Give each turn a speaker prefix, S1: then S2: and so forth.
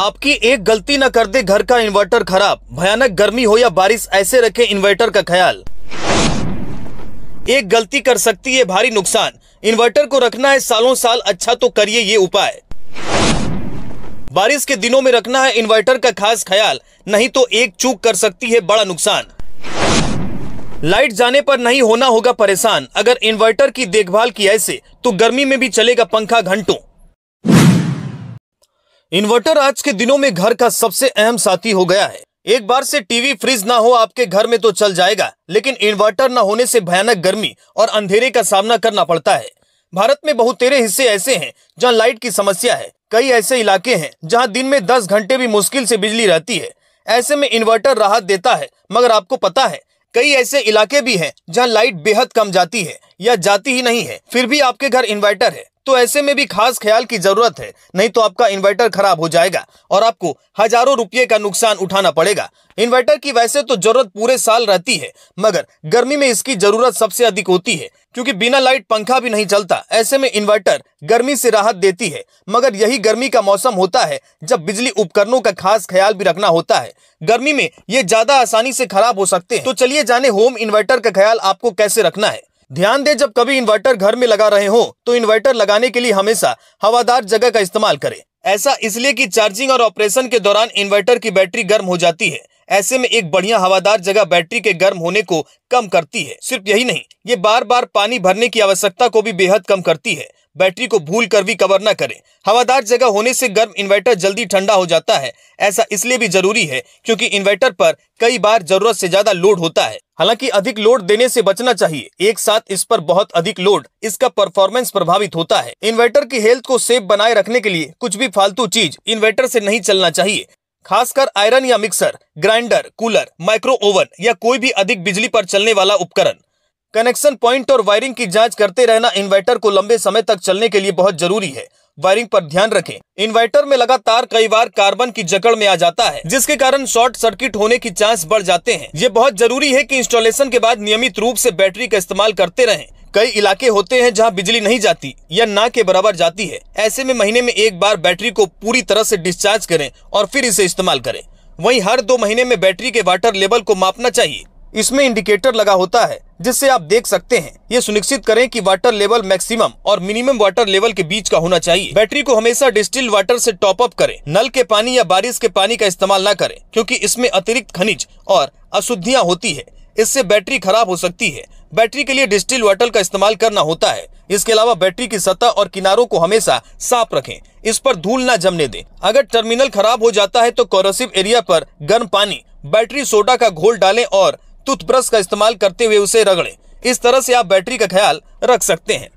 S1: आपकी एक गलती न कर दे घर का इन्वर्टर खराब भयानक गर्मी हो या बारिश ऐसे रखे इन्वर्टर का ख्याल एक गलती कर सकती है भारी नुकसान इन्वर्टर को रखना है सालों साल अच्छा तो करिए ये उपाय बारिश के दिनों में रखना है इन्वर्टर का खास ख्याल नहीं तो एक चूक कर सकती है बड़ा नुकसान लाइट जाने पर नहीं होना होगा परेशान अगर इन्वर्टर की देखभाल की ऐसे तो गर्मी में भी चलेगा पंखा घंटों इन्वर्टर आज के दिनों में घर का सबसे अहम साथी हो गया है एक बार से टीवी फ्रिज ना हो आपके घर में तो चल जाएगा लेकिन इन्वर्टर ना होने से भयानक गर्मी और अंधेरे का सामना करना पड़ता है भारत में बहुत तेरे हिस्से ऐसे हैं जहां लाइट की समस्या है कई ऐसे इलाके हैं जहां दिन में 10 घंटे भी मुश्किल से बिजली रहती है ऐसे में इन्वर्टर राहत देता है मगर आपको पता है कई ऐसे इलाके भी है जहाँ लाइट बेहद कम जाती है या जाती ही नहीं है फिर भी आपके घर इन्वर्टर है तो ऐसे में भी खास ख्याल की जरूरत है नहीं तो आपका इन्वर्टर खराब हो जाएगा और आपको हजारों रुपये का नुकसान उठाना पड़ेगा इन्वर्टर की वैसे तो जरूरत पूरे साल रहती है मगर गर्मी में इसकी जरूरत सबसे अधिक होती है क्योंकि बिना लाइट पंखा भी नहीं चलता ऐसे में इन्वर्टर गर्मी से राहत देती है मगर यही गर्मी का मौसम होता है जब बिजली उपकरणों का खास ख्याल भी रखना होता है गर्मी में ये ज्यादा आसानी से खराब हो सकते हैं तो चलिए जाने होम इन्वर्टर का ख्याल आपको कैसे रखना है ध्यान दें जब कभी इन्वर्टर घर में लगा रहे हो तो इन्वर्टर लगाने के लिए हमेशा हवादार जगह का इस्तेमाल करें ऐसा इसलिए कि चार्जिंग और ऑपरेशन के दौरान इन्वर्टर की बैटरी गर्म हो जाती है ऐसे में एक बढ़िया हवादार जगह बैटरी के गर्म होने को कम करती है सिर्फ यही नहीं ये बार बार पानी भरने की आवश्यकता को भी बेहद कम करती है बैटरी को भूल कर भी कवर ना करें हवादार जगह होने से गर्म इन्वर्टर जल्दी ठंडा हो जाता है ऐसा इसलिए भी जरूरी है क्योंकि इन्वर्टर पर कई बार जरूरत से ज्यादा लोड होता है हालांकि अधिक लोड देने से बचना चाहिए एक साथ इस पर बहुत अधिक लोड इसका परफॉर्मेंस प्रभावित होता है इन्वर्टर की हेल्थ को सेफ बनाए रखने के लिए कुछ भी फालतू चीज इन्वर्टर से नहीं चलना चाहिए खासकर आयरन या mixer grinder cooler micro oven या कोई भी अधिक बिजली पर चलने वाला उपकरण कनेक्शन पॉइंट और वायरिंग की जांच करते रहना इन्वर्टर को लंबे समय तक चलने के लिए बहुत जरूरी है वायरिंग पर ध्यान रखें इन्वर्टर में लगातार कई बार कार्बन की जकड़ में आ जाता है जिसके कारण शॉर्ट सर्किट होने की चांस बढ़ जाते हैं ये बहुत जरूरी है कि इंस्टॉलेशन के बाद नियमित रूप से बैटरी का इस्तेमाल करते रहें कई इलाके होते हैं जहां बिजली नहीं जाती या ना के बराबर जाती है ऐसे में महीने में एक बार बैटरी को पूरी तरह से डिस्चार्ज करें और फिर इसे इस्तेमाल करें वहीं हर दो महीने में बैटरी के वाटर लेवल को मापना चाहिए इसमें इंडिकेटर लगा होता है जिससे आप देख सकते हैं ये सुनिश्चित करें कि वाटर लेवल मैक्सिमम और मिनिमम वाटर लेवल के बीच का होना चाहिए बैटरी को हमेशा डिस्टिल वाटर से टॉप अप करें नल के पानी या बारिश के पानी का इस्तेमाल न करें क्योंकि इसमें अतिरिक्त खनिज और अशुद्धियाँ होती है इससे बैटरी खराब हो सकती है बैटरी के लिए डिस्टिल वाटर का इस्तेमाल करना होता है इसके अलावा बैटरी की सतह और किनारों को हमेशा साफ रखें इस पर धूल ना जमने दें अगर टर्मिनल खराब हो जाता है तो कोरोसिव एरिया पर गर्म पानी बैटरी सोडा का घोल डालें और टूथब्रश का इस्तेमाल करते हुए उसे रगड़े इस तरह से आप बैटरी का ख्याल रख सकते हैं